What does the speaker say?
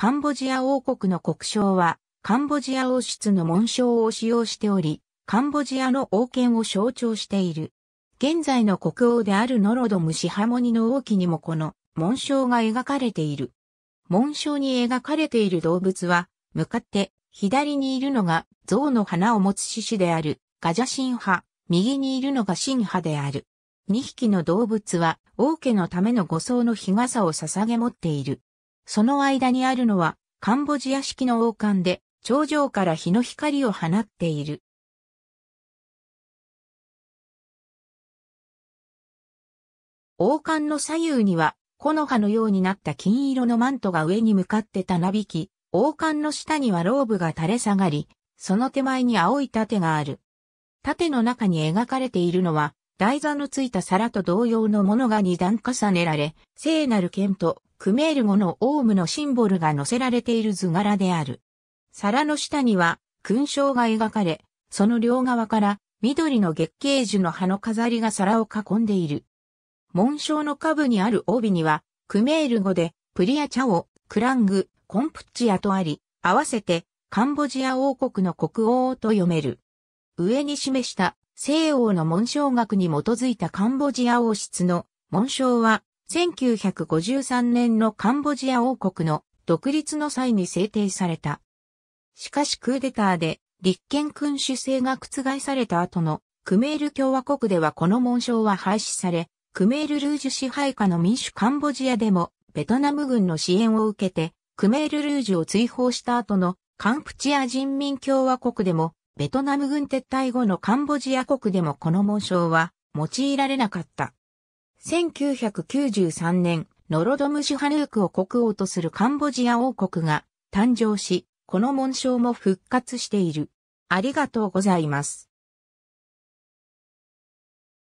カンボジア王国の国章は、カンボジア王室の紋章を使用しており、カンボジアの王権を象徴している。現在の国王であるノロドムシハモニの王旗にもこの紋章が描かれている。紋章に描かれている動物は、向かって左にいるのが象の花を持つ獅子であるガジャシン派、右にいるのがシン派である。2匹の動物は王家のための護送の日傘を捧げ持っている。その間にあるのは、カンボジア式の王冠で、頂上から日の光を放っている。王冠の左右には、木の葉のようになった金色のマントが上に向かってたなびき、王冠の下にはローブが垂れ下がり、その手前に青い盾がある。盾の中に描かれているのは、台座のついた皿と同様のものが二段重ねられ、聖なる剣とクメール語のオウムのシンボルが載せられている図柄である。皿の下には勲章が描かれ、その両側から緑の月桂樹の葉の飾りが皿を囲んでいる。紋章の下部にある帯には、クメール語でプリアチャオ、クラング、コンプチアとあり、合わせてカンボジア王国の国王と読める。上に示した西欧の紋章学に基づいたカンボジア王室の紋章は1953年のカンボジア王国の独立の際に制定された。しかしクーデターで立憲君主制が覆された後のクメール共和国ではこの紋章は廃止され、クメールルージュ支配下の民主カンボジアでもベトナム軍の支援を受けてクメールルージュを追放した後のカンプチア人民共和国でもベトナム軍撤退後のカンボジア国でもこの紋章は用いられなかった。1993年、ノロドムシュハヌークを国王とするカンボジア王国が誕生し、この紋章も復活している。ありがとうございます。